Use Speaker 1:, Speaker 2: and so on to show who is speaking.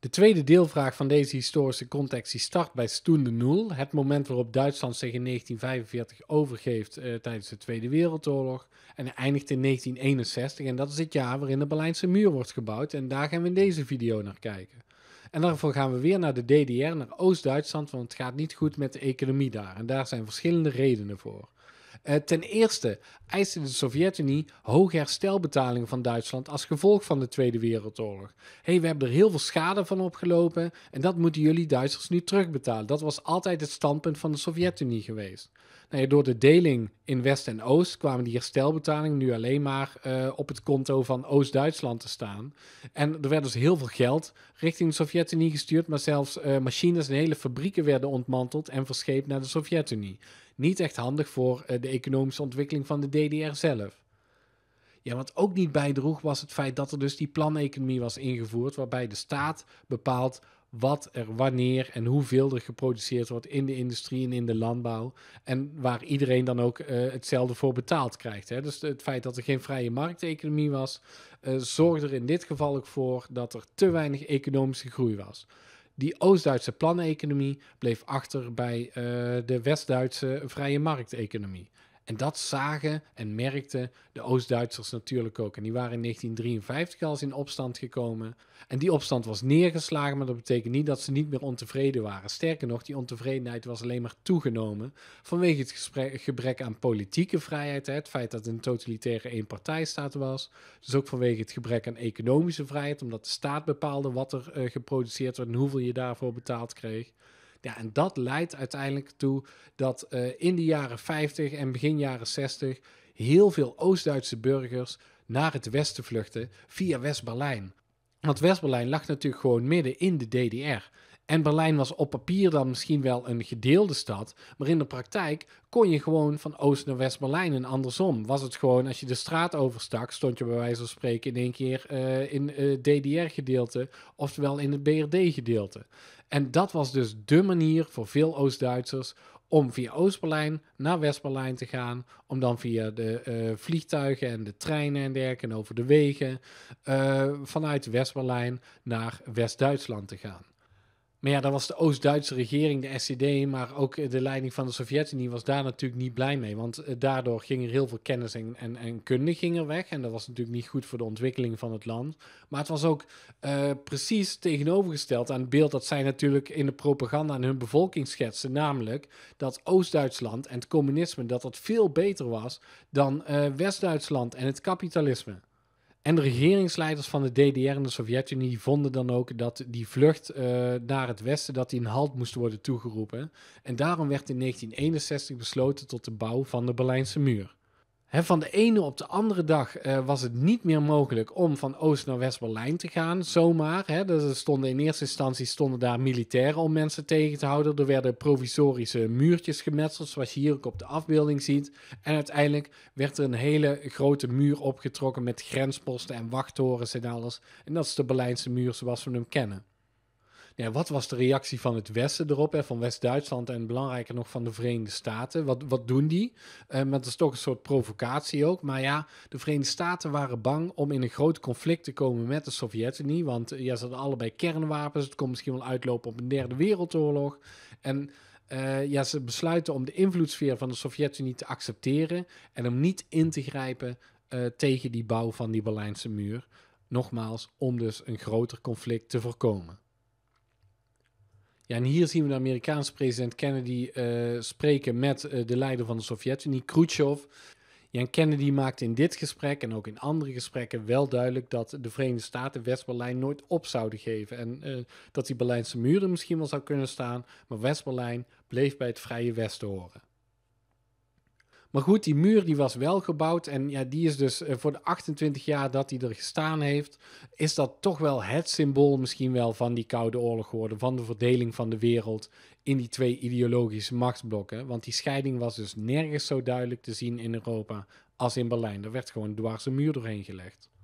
Speaker 1: De tweede deelvraag van deze historische context die start bij Stoen Nul, het moment waarop Duitsland zich in 1945 overgeeft eh, tijdens de Tweede Wereldoorlog en eindigt in 1961 en dat is het jaar waarin de Berlijnse muur wordt gebouwd en daar gaan we in deze video naar kijken. En daarvoor gaan we weer naar de DDR, naar Oost-Duitsland, want het gaat niet goed met de economie daar en daar zijn verschillende redenen voor. Eh, ten eerste eiste de Sovjet-Unie hoge herstelbetalingen van Duitsland als gevolg van de Tweede Wereldoorlog. hey, we hebben er heel veel schade van opgelopen en dat moeten jullie Duitsers nu terugbetalen. Dat was altijd het standpunt van de Sovjet-Unie geweest. Nou door de deling in West en Oost kwamen die herstelbetalingen nu alleen maar eh, op het konto van Oost-Duitsland te staan. En er werd dus heel veel geld richting de Sovjet-Unie gestuurd, maar zelfs eh, machines en hele fabrieken werden ontmanteld en verscheept naar de Sovjet-Unie niet echt handig voor eh, de economische ontwikkeling van de DDR zelf. Ja, wat ook niet bijdroeg was het feit dat er dus die planeconomie was ingevoerd, waarbij de staat bepaalt wat er wanneer en hoeveel er geproduceerd wordt in de industrie en in de landbouw. En waar iedereen dan ook eh, hetzelfde voor betaald krijgt. Hè. Dus het feit dat er geen vrije markteconomie was, eh, zorgde er in dit geval ook voor dat er te weinig economische groei was. Die Oost-Duitse planeconomie bleef achter bij eh, de West-Duitse vrije markteconomie. En dat zagen en merkten de Oost-Duitsers natuurlijk ook. En die waren in 1953 al eens in opstand gekomen. En die opstand was neergeslagen, maar dat betekent niet dat ze niet meer ontevreden waren. Sterker nog, die ontevredenheid was alleen maar toegenomen vanwege het gebrek aan politieke vrijheid. Hè, het feit dat een totalitaire eenpartijstaat was. Dus ook vanwege het gebrek aan economische vrijheid, omdat de staat bepaalde wat er eh, geproduceerd werd en hoeveel je daarvoor betaald kreeg. Ja, en dat leidt uiteindelijk toe dat eh, in de jaren 50 en begin jaren 60 heel veel Oost-Duitse burgers naar het westen vluchten via West-Berlijn. Want West-Berlijn lag natuurlijk gewoon midden in de DDR. En Berlijn was op papier dan misschien wel een gedeelde stad, maar in de praktijk kon je gewoon van Oost naar West-Berlijn en andersom. Was het gewoon, als je de straat overstak, stond je bij wijze van spreken in één keer eh, in het eh, DDR-gedeelte, oftewel in het BRD-gedeelte. En dat was dus dé manier voor veel Oost-Duitsers om via Oost-Berlijn naar West-Berlijn te gaan. Om dan via de eh, vliegtuigen en de treinen en dergelijke en over de wegen uh, vanuit West-Berlijn naar West-Duitsland te gaan. Maar ja, dan was de Oost-Duitse regering, de SED, maar ook eh, de leiding van de Sovjet-Unie was daar natuurlijk niet blij mee. Want eh, daardoor ging er heel veel kennis en, en, kunde weg. En dat was natuurlijk niet goed voor de ontwikkeling van het land. Maar het was ook eh, precies tegenovergesteld aan het beeld dat zij natuurlijk in de propaganda aan hun bevolking schetsen. Namelijk dat Oost-Duitsland en het communisme, dat dat veel beter was dan West-Duitsland en het kapitalisme. En de regeringsleiders van de DDR en de Sovjet-Unie vonden dan ook dat die vlucht eh, naar het westen dat die een halt moest worden toegeroepen. En daarom werd in 1961 besloten tot de bouw van de Berlijnse muur van de ene op de andere dag eh, was het niet meer mogelijk om van Oost naar West-Berlijn te gaan, zomaar. Hè. Dus stonden in eerste instantie stonden daar militairen om mensen tegen te houden. Er werden provisorische muurtjes gemetseld, zoals je hier ook op de afbeelding ziet. En uiteindelijk werd er een hele grote muur opgetrokken met grensposten en wachttorens en alles. En dat is de Berlijnse muur zoals we hem kennen. Ja, wat was de reactie van het Westen erop, van West-Duitsland en belangrijker nog van de Verenigde Staten? Wat, wat doen die? Uh, dat is toch een soort provocatie ook. Maar ja, de Verenigde Staten waren bang om in een groot conflict te komen met de Sovjet-Unie. Want eh, ja, ze hadden allebei kernwapens. Het kon misschien wel uitlopen op een derde wereldoorlog. En eh, ja, ze besluiten om de invloedssfeer van de Sovjet-Unie te accepteren en om niet in te grijpen tegen die bouw van die Berlijnse muur. Nogmaals, om dus een groter conflict te voorkomen. Ja, en hier zien we de Amerikaanse president Kennedy eh, spreken met eh, de leider van de Sovjet-Unie, Khrushchev. Ja, en Kennedy maakte in dit gesprek en ook in andere gesprekken wel duidelijk dat de Verenigde Staten West-Berlijn nooit op zouden geven. En eh, dat die Berlijnse muur misschien wel zou kunnen staan, maar West-Berlijn bleef bij het Vrije Westen horen. Maar goed, die muur die was wel gebouwd. En ja, die is dus eh, voor de 28 jaar dat hij er gestaan heeft, is dat toch wel het symbool misschien wel van die Koude Oorlog geworden. Van de verdeling van de wereld in die twee ideologische machtsblokken. Want die scheiding was dus nergens zo duidelijk te zien in Europa als in Berlijn. Er werd gewoon een een muur doorheen gelegd.